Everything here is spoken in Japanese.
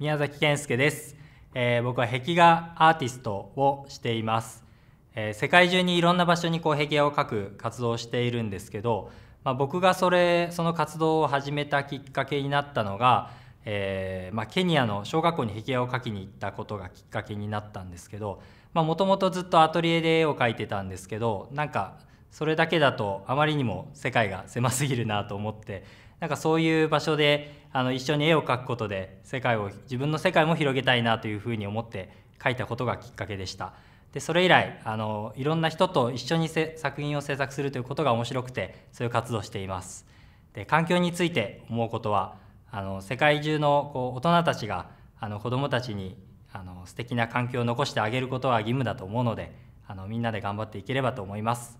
宮崎健介です、えー、僕は壁画アーティストをしています、えー、世界中にいろんな場所にこう壁画を描く活動をしているんですけど、まあ、僕がそれその活動を始めたきっかけになったのが、えー、まあ、ケニアの小学校に壁画を描きに行ったことがきっかけになったんですけどもともとずっとアトリエで絵を描いてたんですけどなんかそれだけだとあまりにも世界が狭すぎるなと思ってなんかそういう場所であの一緒に絵を描くことで世界を自分の世界も広げたいなというふうに思って描いたことがきっかけでした。でそれ以来あのいろんな人と一緒に作品を制作するということが面白くてそういう活動をしています。で環境について思うことはあの世界中のこう大人たちがあの子どもたちにあの素敵な環境を残してあげることは義務だと思うのであのみんなで頑張っていければと思います。